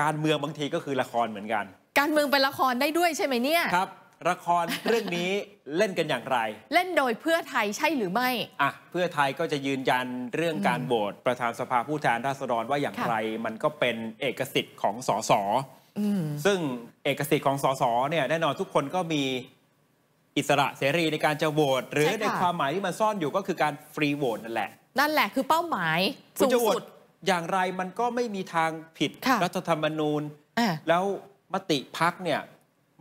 การเมืองบางทีก็คือละครเหมือนกัน การเมืองเป็นละครได้ด้วยใช่ไหมเนี่ยครับละครเรื่องนี้เล่นกันอย่างไร เล่นโดยเพื่อไทยใช่หรือไม่อ่ะเพื่อไทยก็จะยืนยันเรื่องการโหวตประธานสภาผู้แทนราษฎรว่าอย่างไรมันก็เป็นเอกสิทธิ์ของสสซึ่งเอกสิทธิ์ของสสเนี่ยแน่นอนทุกคนก็มีอิสระเสรีในการจะโหวตหรือในความหมายที่มันซ่อนอยู่ก็คือการฟรีโหวตนั่นแหละนั่นแหละคือเป้าหมายสูงสุดอย่างไรมันก็ไม่มีทางผิดรัฐธรรมนูญ แล้วมติพักเนี่ย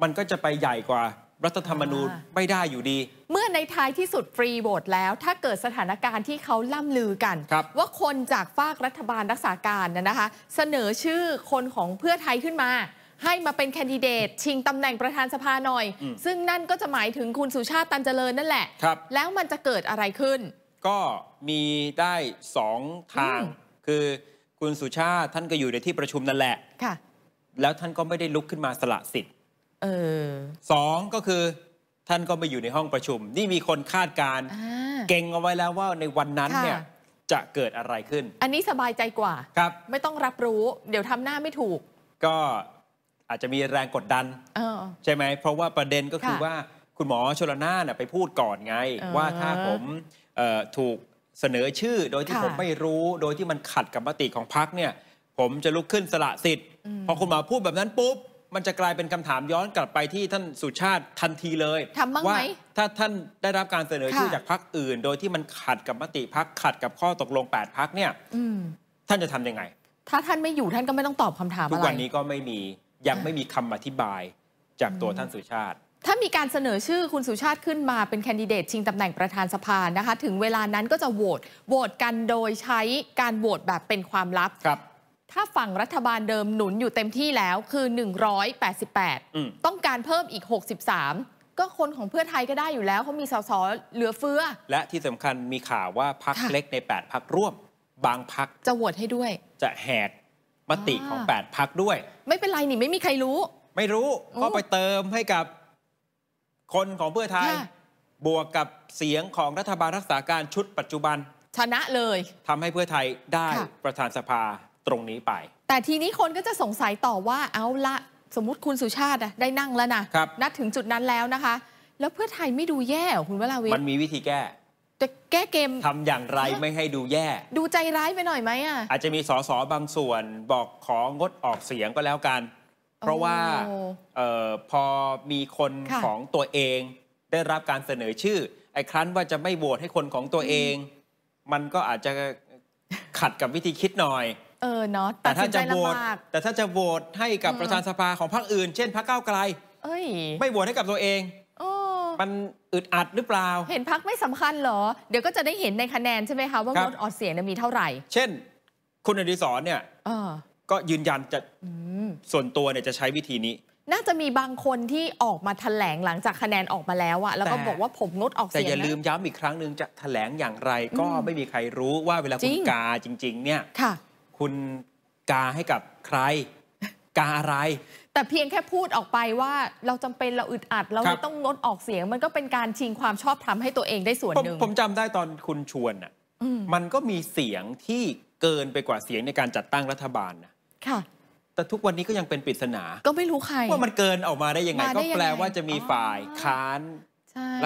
มันก็จะไปใหญ่กว่ารัฐธรรมนูญไม่ได้อยู่ดี เมื่อในท้ายที่สุดฟรีโหวตแล้ว ถ้าเกิดสถานการณ์ที่เขาล่ำลือกัน ว่าคนจากฝากรัฐบาลรักษาการนะคะ เสนอชื่อคนของเพื่อไทยขึ้นมา ให้มาเป็นแคนดิเดต ชิงตำแหน่งประธานสภาหน่อย ซึ่งนั่นก็จะหมายถึงคุณสุชาติ ตันเจริญนั่นแหละแล้วมันจะเกิดอะไรขึ้น ก็มีได้สองทางคือคุณสุชาติท่านก็อยู่ในที่ประชุมนั่นแหละ ค่ะ แล้วท่านก็ไม่ได้ลุกขึ้นมาสละสิทธิ์เออสองก็คือ ท่านก็ไม่อยู่ในห้องประชุม นี่มีคนคาดการเก่งเอาไว้แล้วว่าในวันนั้นเนี่ยจะเกิดอะไรขึ้น อันนี้สบายใจกว่าครับไม่ต้องรับรู้ เดี๋ยวทำหน้าไม่ถูก ก็อาจจะมีแรงกดดันใช่ไหม เพราะว่าประเด็นก็คือว่าคุณหมอชลนาน่ยไปพูดก่อนไง ว่าถ้าผมถูกเสนอชื่อโดยที่ผมไม่รู้โดยที่มันขัดกับมติของพักเนี่ย ผมจะลุกขึ้นสละสิทธิ์ พอคุณหมอพูดแบบนั้นปุ๊บมันจะกลายเป็นคำถามย้อนกลับไปที่ท่านสุชาติทันทีเลยทำบ้าถ้าท่านได้รับการเสนอชื่อจากพรรคอื่น โดยที่มันขัดกับมติพักขัดกับข้อตกลง8พักเนี่ยท่านจะทํำยังไง ถ้าท่านไม่อยู่ท่านก็ไม่ต้องตอบคำถามอะไรทุกวันนี้ก็ไม่มียังไม่มีคำอธิบายจากตัวท่านสุชาติถ้ามีการเสนอชื่อคุณสุชาติขึ้นมาเป็นแคนดิเดตชิงตำแหน่งประธานสภานะคะ ถึงเวลานั้นก็จะโหวตโหวตกันโดยใช้การโหวตแบบเป็นความลับ ครับ ถ้าฝั่งรัฐบาลเดิมหนุนอยู่เต็มที่แล้วคือ 188 ต้องการเพิ่มอีก 63 ก็คนของเพื่อไทยก็ได้อยู่แล้ว เขามีสสเหลือเฟือและที่สำคัญมีข่าวว่าพักเล็กใน8พักร่วมบางพักจะโหวตให้ด้วย จะแหกมติของ8พักด้วย ไม่เป็นไรนี่ไม่มีใครรู้ ไม่รู้ก็ไปเติมให้กับคนของเพื่อไทยบวกกับเสียงของรัฐบาลรักษาการชุดปัจจุบัน ชนะเลยทำให้เพื่อไทยได้ประธานสภาตรงนี้ไป แต่ทีนี้คนก็จะสงสัยต่อว่าเอาละ สมมติคุณสุชาติได้นั่งแล้วนะ นัดถึงจุดนั้นแล้วนะคะ แล้วเพื่อไทยไม่ดูแย่คุณเวลาวิมันมีวิธีแก้ จะแก้เกมทำอย่างไรไม่ให้ดูแย่ดูใจร้ายไปหน่อยไหมอ่ะอาจจะมีสสบางส่วนบอกของดออกเสียงก็แล้วกันเพราะว่าออพอมีคนของตัวเอง ได้รับการเสนอชื่อ ไอ้ครั้นว่าจะไม่โหวตให้คนของตัวเอง มันก็อาจจะขัดกับวิธีคิดหน่อย เออเนาะแต่ถ้าจะโหวตแต่ถ้าจะโหวตให้กับประธานสภาของพรรคอื่น เช่น พรรคก้าวไกลไม่โหวตให้กับตัวเองมันอึดอัดหรือเปล่า เห็นพักไม่สำคัญเหรอ เดี๋ยวก็จะได้เห็นในคะแนนใช่ไหมคะว่างดออกเสียงมีเท่าไหร่ เช่น คุณอดีศรเนี่ยก็ยืนยันจะส่วนตัวเนี่ยจะใช้วิธีนี้ น่าจะมีบางคนที่ออกมาแถลงหลังจากคะแนนออกมาแล้วอะแล้วก็บอกว่าผมงดออกเสียง แต่อย่าลืมย้ำอีกครั้งหนึ่งจะแถลงอย่างไรก็ไม่มีใครรู้ว่าเวลาคุณกาจริง ๆ เนี่ยคุณกาให้กับใคร กาอะไร แต่เพียงแค่พูดออกไปว่าเราจำเป็นเราอึดอัด เราต้องงดออกเสียง มันก็เป็นการชิงความชอบธรรมให้ตัวเองได้ส่วนหนึ่งผมจำได้ตอนคุณชวนอะมันก็มีเสียงที่เกินไปกว่าเสียงในการจัดตั้งรัฐบาลนะค่ะแต่ทุกวันนี้ก็ยังเป็นปริศนาก็ไม่รู้ใครว่ามันเกินออกมาได้ยังไงก็แปลว่าจะมีฝ่ายค้าน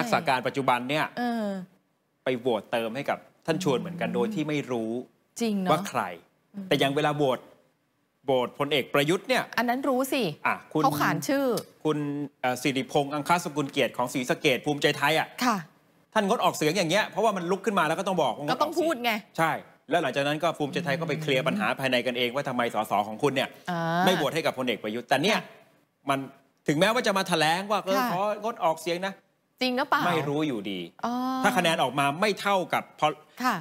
รักษาการปัจจุบันเนี่ยไปโหวตเติมให้กับท่านชวนเหมือนกันโดยที่ไม่รู้จริงว่าใคร แต่ยังเวลาโหวตโหวตพลเอกประยุทธ์เนี่ยอันนั้นรู้สิเขาขานชื่อ คุณสิริพงษ์อังคาสกุลเกียรติของศรีสะเกดภูมิใจไทยอ่ะค่ะ ท่านงดออกเสียงอย่างเงี้ยเพราะว่ามันลุกขึ้นมาแล้วก็ต้องบอกก็ต้องพูดไงใช่แล้วหลังจากนั้นก็ภูมิใจไทยก็ไปเคลียร์ปัญหาภายในกันเองว่าทำไมสสของคุณเนี่ย ไม่โหวตให้กับพลเอกประยุทธ์ แต่เนี่ย มันถึงแม้ว่าจะมาแถลงว่าเออของดออกเสียงนะ จริงหรือเปล่าไม่รู้อยู่ดี ถ้าคะแนนออกมาไม่เท่ากับพอ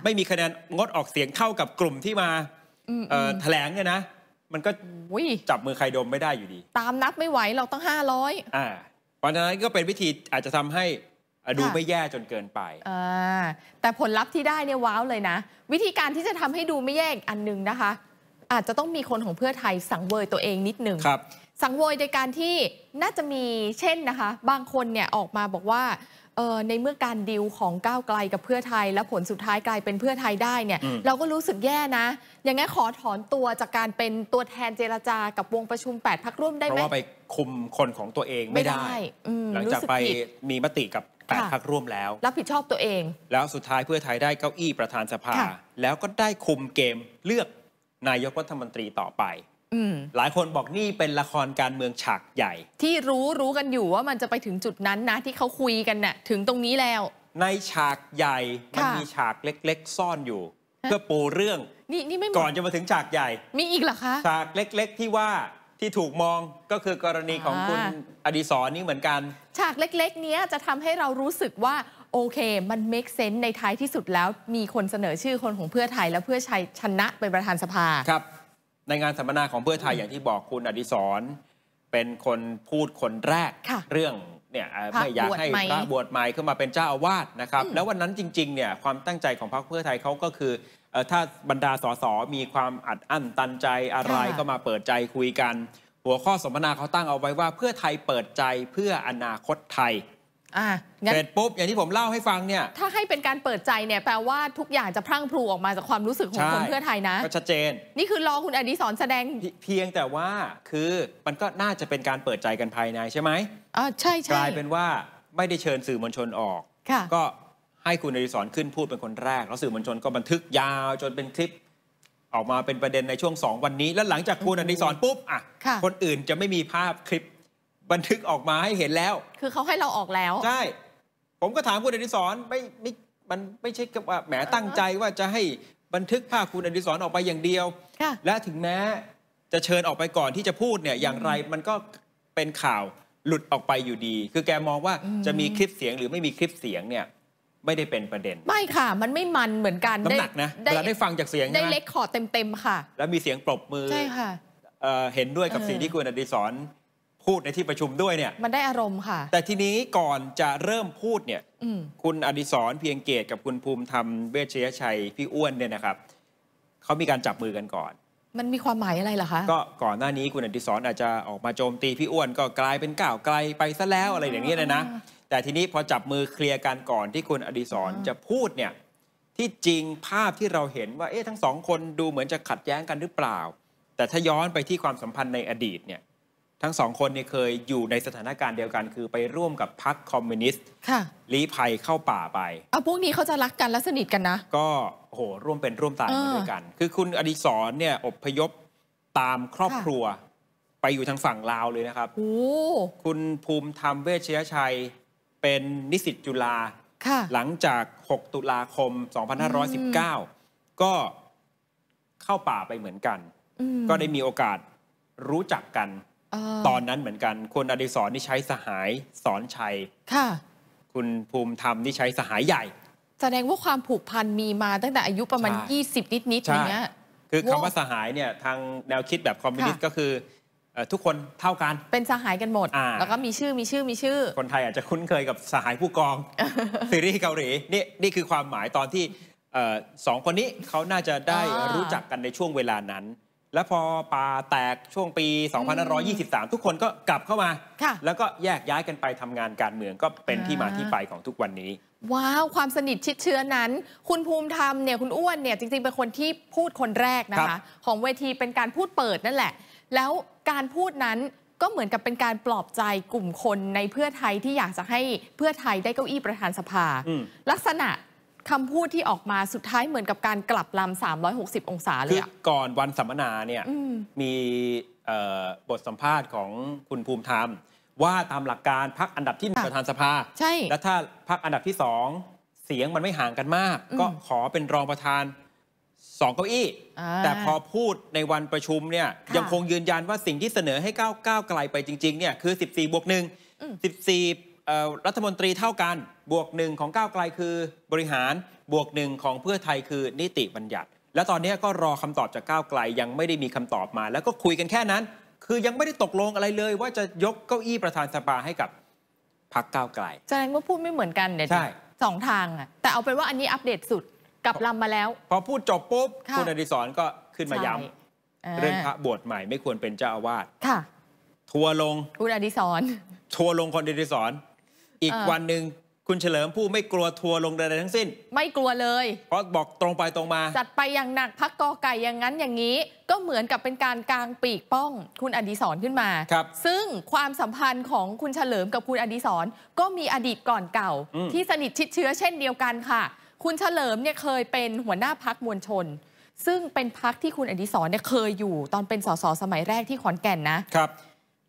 ไม่มีคะแนนงดออกเสียงเท่ากับกลุ่มที่มาแถลงเนี่ยนะ มันก็จับมือใครดมไม่ได้อยู่ดี ตามนับไม่ไหวเราต้องห้าร้อยอ่าเพราะฉะนั้นก็เป็นวิธีอาจจะทำให้ดูไม่แย่จนเกินไป แต่ผลลัพธ์ที่ได้เนี่ยว้าวเลยนะ วิธีการที่จะทำให้ดูไม่แย่อันหนึ่งนะคะ อาจจะต้องมีคนของเพื่อไทยสังเวยตัวเองนิดหนึ่งสังเวยโดยการที่น่าจะมีเช่นนะคะ บางคนเนี่ยออกมาบอกว่าในเมื่อการดิวของก้าวไกลกับเพื่อไทยและผลสุดท้ายกลายเป็นเพื่อไทยได้เนี่ยเราก็รู้สึกแย่นะอย่างง้นขอถอนตัวจากการเป็นตัวแทนเจรจากับวงประชุม 8พักร่วมได้ไหมเพราะว่าไปคุมคนของตัวเองไม่ได้หลังจากไปมีมติกับแปดพักร่วมแล้วรับผิดชอบตัวเอง แล้วสุดท้ายเพื่อไทยได้เก้าอี้ประธานสภา แล้วก็ได้คุมเกมเลือกนายกรัฐมนตรีต่อไปหลายคนบอกนี่เป็นละครการเมืองฉากใหญ่ ที่รู้รู้กันอยู่ว่ามันจะไปถึงจุดนั้นนะ ที่เขาคุยกันนะ่ะถึงตรงนี้แล้ว ในฉากใหญ่มันมีฉากเล็กๆ ซ่อนอยู่ เพื่อปูเรื่องนี่นี่ไม่ก่อนจะมาถึงฉากใหญ่ มีอีกเหรอคะฉากเล็ก ๆ ที่ว่าที่ถูกมองก็คือกรณีของคุณอดีศรนี่เหมือนกัน ฉากเล็กๆนี้จะทำให้เรารู้สึกว่าโอเค มัน make sense ในท้ายที่สุดแล้วมีคนเสนอชื่อคนของเพื่อไทยและเพื่อชัยชนะเป็นประธานสภาครับในงานสัมมนาของเพื่อไทยอย่างที่บอกคุณอดิศรเป็นคนพูดคนแรก เรื่องเนี่ยไม่อยากให้พระบวชใหม่ขึ้นมาเป็นเจ้าอาวาสนะครับ แล้ววันนั้นจริงๆเนี่ยความตั้งใจของพรรคเพื่อไทยเขาก็คือถ้าบรรดาสสมีความอัดอั้นตันใจอะไรก็มาเปิดใจคุยกัน หัวข้อสัมมนาเขาตั้งเอาไว้ว่าเพื่อไทยเปิดใจเพื่ออนาคตไทยเสร็จปุ๊บอย่างที่ผมเล่าให้ฟังเนี่ยถ้าให้เป็นการเปิดใจเนี่ยแปลว่าทุกอย่างจะพรั่งพรูออกมาจากความรู้สึกของคนเพื่อไทยนะก็ชัดเจน นี่คือรอคุณอดีศรแสดงเพียงแต่ว่าคือมันก็น่าจะเป็นการเปิดใจกันภายในใช่ไหมอ่าใช่ใช่กลายเป็นว่าไม่ได้เชิญสื่อมวลชนออก ก็ให้คุณอดิศรขึ้นพูดเป็นคนแรก แล้วสื่อมวลชนก็บันทึกยาวจนเป็นคลิป ออกมาเป็นประเด็นในช่วง 2 วันนี้แล้วหลังจากคุณอดิศรปุ๊บอ่ะคนอื่นจะไม่มีภาพคลิปบันทึกออกมาให้เห็นแล้ว คือเขาให้เราออกแล้ว ใช่ ผมก็ถามคุณอดิศรไม่ไม่ มันไม่ใช่ว่าแหมตั้งใจว่าจะให้บันทึกภาพคุณอดิศรออกไปอย่างเดียว และถึงแม้จะเชิญออกไปก่อนที่จะพูดเนี่ยอย่างไรมันก็เป็นข่าวหลุดออกไปอยู่ดี คือแกมองว่าจะมีคลิปเสียงหรือไม่มีคลิปเสียงเนี่ยไม่ได้เป็นประเด็น ไม่ค่ะ มันไม่มันเหมือนกันน้ำหนักนะเวลาได้ฟังจากเสียงได้เล็กขอเต็มๆค่ะ แล้วมีเสียงปรบมือ ใช่ค่ะเห็นด้วยกับสิ่งที่คุณอดิศรพูดในที่ประชุมด้วยเนี่ยมันได้อารมณ์ค่ะแต่ทีนี้ก่อนจะเริ่มพูดเนี่ยคุณอดิศรเพียงเกตกับคุณภูมิธรรมเวชยชัยพี่อ้วนเนี่ยนะครับเขามีการจับมือกันก่อน มันมีความหมายอะไรเหรอคะก็ก่อนหน้านี้คุณอดิศรอาจจะออกมาโจมตีพี่อ้วนก็กลายเป็นก้าวไกลไปซะแล้วอะไรอย่างนี้นะนะแต่ทีนี้พอจับมือเคลียร์กันก่อนที่คุณอดิศรจะพูดเนี่ย ที่จริงภาพที่เราเห็นว่า เอ๊ะทั้งสองคนดูเหมือนจะขัดแย้งกันหรือเปล่า แต่ถ้าย้อนไปที่ความสัมพันธ์ในอดีตเนี่ยทั้งสองคนเนี่ยเคยอยู่ในสถานการณ์เดียวกัน คือไปร่วมกับพรรคคอมมิวนิสต์ ค่ะ ลี้ภัยเข้าป่าไปเอาพวกนี้เขาจะรักกันและสนิทกันนะ ก็โหร่วมเป็นร่วมตายมาด้วยกัน คือคุณอดิศรเนี่ยอบพยพตามครอบครัว ไปอยู่ทางฝั่งลาวเลยนะครับ โอ้คุณภูมิธรรมเวชยชัยเป็นนิสิตจุฬา ค่ะ หลังจาก 6 ตุลาคม 2519 ก็เข้าป่าไปเหมือนกัน ก็ได้มีโอกาสรู้จักกันตอนนั้นเหมือนกันคุณอดิศรนี่ใช้สหายสอนชัยค่ะคุณภูมิธรรมนี่ใช้สหายใหญ่ แสดงว่าความผูกพันมีมาตั้งแต่อายุประมาณ20นิดนิดอย่างเงี้ยคือคำว่าสหายเนี่ยทางแนวคิดแบบคอมมิวนิสต์ก็คือทุกคนเท่ากัน เป็นสหายกันหมด แล้วก็มีชื่อมีชื่อมีชื่อ คนไทยอาจจะคุ้นเคยกับสหายผู้กองซีรีส์เกาหลีนี่นี่คือความหมายตอนที่สองคนนี้เขาน่าจะได้รู้จักกันในช่วงเวลานั้นแล้วพอป่าแตกช่วงปี2523 ทุกคนก็กลับเข้ามาแล้วก็แยกย้ายกันไปทำงานการเมือง ก็เป็นที่มาที่ไปของทุกวันนี้ ว้าวความสนิทชิดเชื้อนั้น คุณภูมิธรรมเนี่ย คุณอ้วนเนี่ยจริง ๆเป็นคนที่พูดคนแรกนะคะ ของเวทีเป็นการพูดเปิดนั่นแหละ แล้วการพูดนั้นก็เหมือนกับเป็นการปลอบใจกลุ่มคนในเพื่อไทยที่อยากจะให้เพื่อไทยได้เก้าอี้ประธานสภา ลักษณะคำพูดที่ออกมาสุดท้ายเหมือนกับการกลับลำ360 องศาเลยอก่อนวันสัมมนาเนี่ยมีบทสัมภาษณ์ของคุณภูมิธรรม ว่าตามหลักการพักอันดับที่ประธานสภาใช่ แล้วถ้าพักอันดับที่สองเสียงมันไม่ห่างกันมาก ก็ขอเป็นรองประธานสองเก้าอี้ แต่พอพูดในวันประชุมเนี่ยยังคงยืนยันว่าสิ่งที่เสนอให้ก้าวก้าวไกลไปจริงๆ เนี่ยคือ14บวกหนึ่งสสิบี่รัฐมนตรีเท่ากันบวกหนึ่งของก้าวไกลคือบริหารบวกหนึ่งของเพื่อไทยคือนิติบัญญัติ และตอนนี้ก็รอคำตอบจากก้าวไกลยังไม่ได้มีคำตอบมา แล้วก็คุยกันแค่นั้น คือยังไม่ได้ตกลงอะไรเลย ว่าจะยกเก้าอี้ประธานสภาให้กับพรรคก้าวไกลแสดงว่าพูดไม่เหมือนกันเดี่ย่สองทางอะแต่เอาเป็นว่าอันนี้อัปเดตสุดกลับลำมาแล้ว พอพูดจบปุ๊บคุณอดิศรก็ขึ้นมาย้ำเรื่องพระบวชใหม่ไม่ควรเป็นเจ้าอาวาสค่ะ ทัวลงคุณอดิศรทัวลงคนอดิศรอีกวันหนึ่งคุณเฉลิมผู้ไม่กลัวทัวลงใดๆทั้งสิ้น ไม่กลัวเลยเพราะบอกตรงไปตรงมา จัดไปอย่างหนักพักกอไก่อย่างนั้นอย่างนี้ก็เหมือนกับเป็นการกลางปีกป้องคุณอดีศรขึ้นมาครับซึ่งความสัมพันธ์ของคุณเฉลิมกับคุณอดีศรก็มีอดีตก่อนเก่า ที่สนิทชิดเชื้อเช่นเดียวกันค่ะ คุณเฉลิมเนี่ยเคยเป็นหัวหน้าพักมวลชน ซึ่งเป็นพักที่คุณอดีศรเนี่ยเคยอยู่ตอนเป็นสสสมัยแรกที่ขอนแก่นนะครับ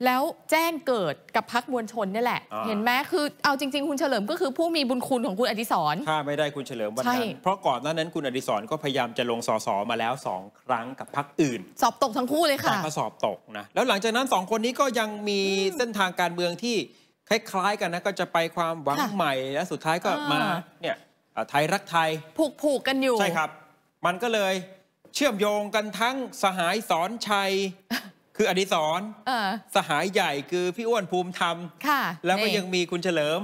แล้วแจ้งเกิดกับพักมวลชนนี่แหละ เห็นไหมคือเอาจริงๆ คุณเฉลิมก็คือผู้มีบุญคุณของคุณอดิศรถ้าไม่ได้คุณเฉลิมวันนั้นเพราะก่อนหน้านั้นคุณอดิศรก็พยายามจะลงสอสอมาแล้วสองครั้งกับพักอื่น สอบตกทั้งคู่เลยค่ะก็สอบตกนะแล้วหลังจากนั้นสองคนนี้ก็ยังมีเส้นทางการเมืองที่คล้าย ๆ กันนะก็จะไปความหวังใหม่ และสุดท้ายก็มาเนี่ยไทยรักไทยผูกผูกกันอยู่ใช่ครับ มันก็เลยเชื่อมโยงกันทั้งสหายสอนชัยคืออดิศรอสหายใหญ่คือพี่อ้วนภูมิธรรม ค่ะ แล้วก็ยังมีคุณเฉลิม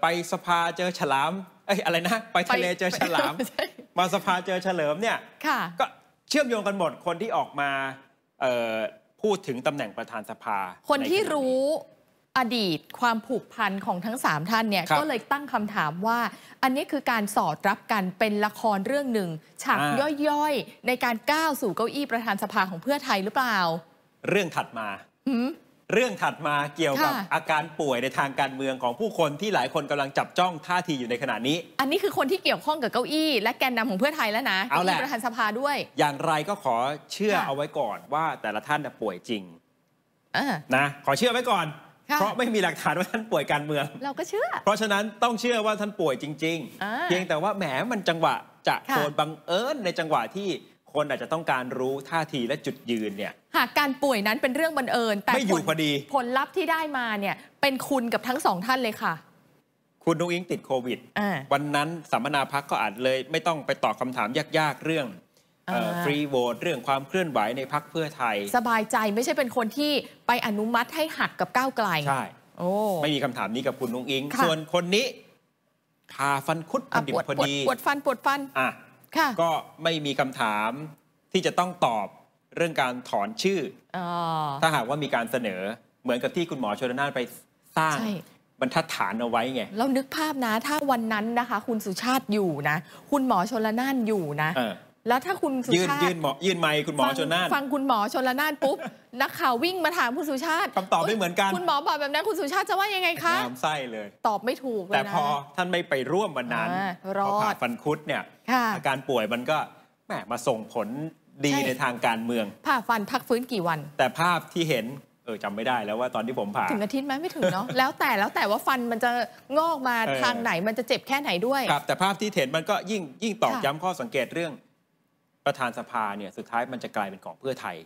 ไปสภาเจอฉลามเอ้ยอะไรนะ ไปทะเลเจอฉลามมาสภาเจอเฉลิมเนี่ยก็เชื่อมโยงกันหมดคนที่ออกมาพูดถึงตำแหน่งประธานสภา คนที่รู้อดีตความผูกพันของทั้ง3ท่านเนี่ยก็เลยตั้งคำถามว่า อันนี้คือการสอดรับกันเป็นละครเรื่องหนึ่งฉากย่อยๆในการก้าวสู่เก้าอี้ประธานสภาของเพื่อไทยหรือเปล่า เรื่องถัดมาเรื่องถัดมาเกี่ยวกับอาการป่วยในทางการเมืองของผู้คนที่หลายคนกำลังจับจ้องท่าทีอยู่ในขณะนี้ อันนี้คือคนที่เกี่ยวข้องกับเก้าอี้ และแกนนำของเพื่อไทยแล้วนะเอาแหละประธานสภาด้วย อย่างไรก็ขอเชื่อเอาไว้ก่อนว่าแต่ละท่านป่วยจริงนะขอเชื่อไว้ก่อนเพราะไม่มีหลักฐานว่าท่านป่วยการเมือง เราก็เชื่อ เพราะฉะนั้นต้องเชื่อว่าท่านป่วยจริง ๆ เพียงแต่ว่าแหมมันจังหวะจะโดนบังเอิญในจังหวะที่คนอาจจะต้องการรู้ท่าทีและจุดยืนเนี่ย หากการป่วยนั้นเป็นเรื่องบังเอิญ แต่ไม่อยู่พอดีผลลัพธ์ที่ได้มาเนี่ยเป็นคุณกับทั้งสองท่านเลยค่ะ คุณนุ้งอิงติดโควิด วันนั้นสัมมนาพักก็อาจเลย ไม่ต้องไปตอบคาถามยากๆเรื่องฟรีโหวตเรื่องความเคลื่อนไหวในพักเพื่อไทย สบายใจไม่ใช่เป็นคนที่ไปอนุมัติให้หักกับก้าวไกลใช่ไม่มีคำถามนี้กับคุณนุ้งอิงส่วนคนนี้คาฟันคุดพอดิบพอดีปวดฟันปวดฟันอ่ะ ก็ไม่มีคำถามที่จะต้องตอบเรื่องการถอนชื่ออถ้าหากว่ามีการเสนอเหมือนกับที่คุณหมอชนนานไปสร้างบรรทัดฐานเอาไว้ไงแล้วนึกภาพนะถ้าวันนั้นนะคะ คุณสุชาติอยู่นะ คุณหมอชนละนานอยู่นะแล้วถ้าคุณสุยืน ยืนหมอยื่นไมคคุณหมอชนน่านฟังคุณหมอชนละนานปุ๊บ นักข่าววิ่งมาถามคุณสุชาติคำตอบไม่เหมือนกัน คุณหมอบอกแบบนั้นคุณสุชาติจะว่ายังไงคะน้ำไส้เลยตอบไม่ถูกเลแต่พอท่านไม่ไปร่วมวันนั้นรอดพอผ่าฟันคุดเนี่ยอาการป่วยมันก็แหมมาส่งผลดีในทางการเมือง ผ่าฟันพักฟื้นกี่วัน แต่ภาพที่เห็นเออจำไม่ได้แล้วว่าตอนที่ผมผ่าถึงอาทิตย์ไหมไม่ถึงเนาะแล้วแต่แล้วแต่ว่าฟันมันจะงอกมาทางไหนมันจะเจ็บแค่ไหนด้วย ครับ แต่ภาพที่เห็นมันก็ยิ่งยิ่งตอกย้ำข้อสังเกตเรื่องประธานสภาเนี่ยสุดท้ายมันจะกลายเป็นของเพื่อไทย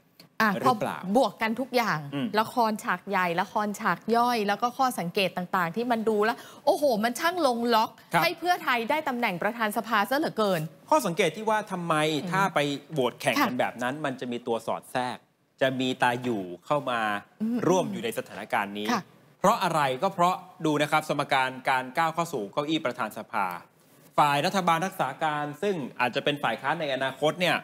หรือเปล่าบวกกันทุกอย่าง ละครฉากใหญ่ละครฉากย่อย แล้วก็ข้อสังเกตต่างๆ ที่มันดูแล้ว โอ้โห มันช่างลงล็อกให้เพื่อไทยได้ตำแหน่งประธานสภาซะเหลือเกิน ข้อสังเกตที่ว่าทำไมถ้าไปโหวตแข่งกันแบบนั้นมันจะมีตัวสอดแทรก จะมีตาอยู่เข้ามาร่วมอยู่ในสถานการณ์นี้ เพราะอะไรก็เพราะดูนะครับสมการการก้าวเข้าสู่เก้าอี้ประธานสภาฝ่ายรัฐบาลรักษาการซึ่งอาจจะเป็นฝ่ายค้านในอนาคตเนี่ย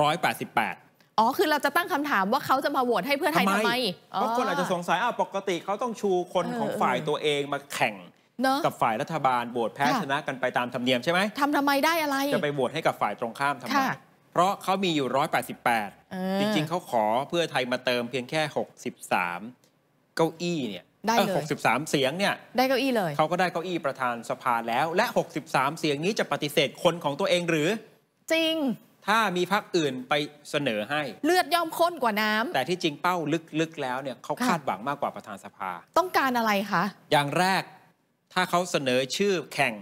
ร้อยแปดสิบแปดอ๋อ คือเราจะตั้งคำถามว่าเขาจะมาโหวตให้เพื่อไทยทำไมเพราะคนอาจจะสงสัยอ้าวปกติเขาต้องชูคนของฝ่ายตัวเองมาแข่ง กับฝ่ายรัฐบาลโหวตแพ้ชนะกันไปตามธรรมเนียมใช่ไหมทำทำไมได้อะไร จะไปโหวตให้กับฝ่ายตรงข้ามทำไม เพราะเขามีอยู่ 188 จริง ๆเขาขอเพื่อไทยมาเติมเพียงแค่63เก้าอี้เนี่ยได้เลย 63 เสียงเนี่ยได้เก้าอี้เลย เขาก็ได้เก้าอี้ประธานสภาแล้ว และ 63 เสียงนี้จะปฏิเสธคนของตัวเองหรือ จริงถ้ามีพรรคอื่นไปเสนอให้เลือดย่อมข้นกว่าน้ำ แต่ที่จริงเป้าลึกๆแล้วเนี่ยเขาคาดหวังมากกว่าประธานสภาต้องการอะไรคะอย่างแรก ถ้าเขาเสนอชื่อแข่ง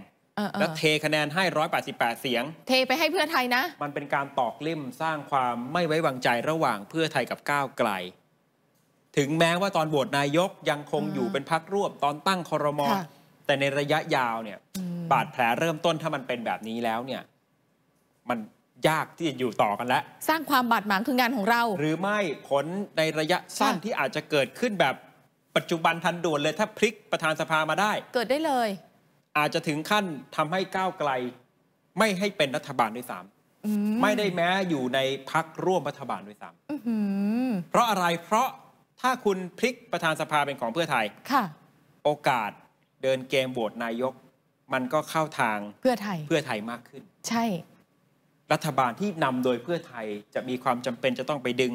แล้วเทคะแนนให้ 188 เสียง เทไปให้เพื่อไทยนะ มันเป็นการตอกลิ่มสร้างความไม่ไว้วางใจระหว่างเพื่อไทยกับก้าวไกลถึงแม้ว่าตอนโหวตนายกยังคงอยู่เป็นพักร่วมตอนตั้งคอรมอแต่ในระยะยาวเนี่ย บาดแผลเริ่มต้นถ้ามันเป็นแบบนี้แล้วเนี่ย มันยากที่จะอยู่ต่อกันแล้วสร้างความบาดหมางคืองานของเรา หรือไม่ผลในระยะสั้น ที่อาจจะเกิดขึ้นแบบ ปัจจุบันทันด่วนเลยถ้าพลิกประธานสภามาได้ เกิดได้เลย อาจจะถึงขั้นทำให้ก้าวไกล ไม่ให้เป็นรัฐบาลด้วยซ้ำไม่ได้แม้อยู่ในพักร่วมรัฐบาลด้วยซ้ำเพราะอะไรเพราะถ้าคุณพลิกประธานสภาเป็นของเพื่อไทย ค่ะ โอกาสเดินเกมโหวตนายก มันก็เข้าทางเพื่อไทยเพื่อไทยมากขึ้น ใช่ รัฐบาลที่นำโดยเพื่อไทยจะมีความจำเป็นจะต้องไปดึง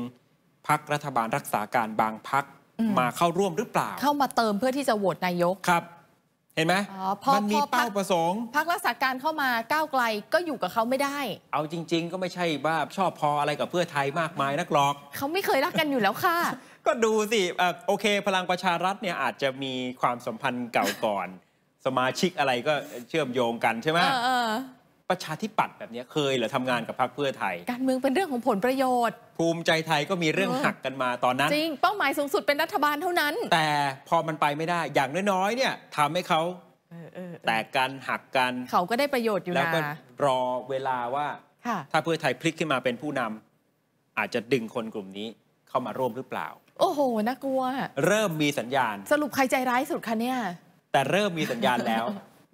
พักรัฐบาลรักษาการบางพักมาเข้าร่วมหรือเปล่า เข้ามาเติมเพื่อที่จะโหวตนายกครับ เห็นไหมมันมีเป้าประสงค์พักรักษาการเข้ามาก้าวไกลก็อยู่กับเขาไม่ได้ เอาจริง ๆ ก็ไม่ใช่ว่าชอบพออะไรกับเพื่อไทยมากมายนักหรอกเขาไม่เคยรักกันอยู่แล้วค่ะก็ดูสิ โอเค พลังประชารัฐเนี่ยอาจจะมีความสัมพันธ์เก่าก่อน สมาชิกอะไรก็เชื่อมโยงกันใช่ไหม ประชาธิปัตย์แบบนี้เคยหรือทำงานกับพรรคเพื่อไทย การเมืองเป็นเรื่องของผลประโยชน์ ภูมิใจไทยก็มีเรื่องหักกันมาตอนนั้น จริง เป้าหมายสูงสุดเป็นรัฐบาลเท่านั้น แต่พอมันไปไม่ได้อย่างน้อยๆเนี่ยทำให้เขา แต่การหักกันเขาก็ได้ประโยชน์อยู่นะแล้วก็รอเวลาว่าถ้าเพื่อไทยพลิกขึ้นมาเป็นผู้นำอาจจะดึงคนกลุ่มนี้เข้ามาร่วมหรือเปล่าโอ้โห น่ากลัว เริ่มมีสัญญาณ สรุปใครใจร้ายสุดคะเนี่ย แต่เริ่มมีสัญญาณแล้ว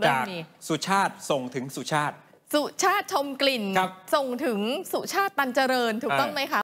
จากสุชาติส่งถึงสุชาติ สุชาติชมกลิ่น ส่งถึงสุชาติตันเจริญ ถูกต้องไหมคะ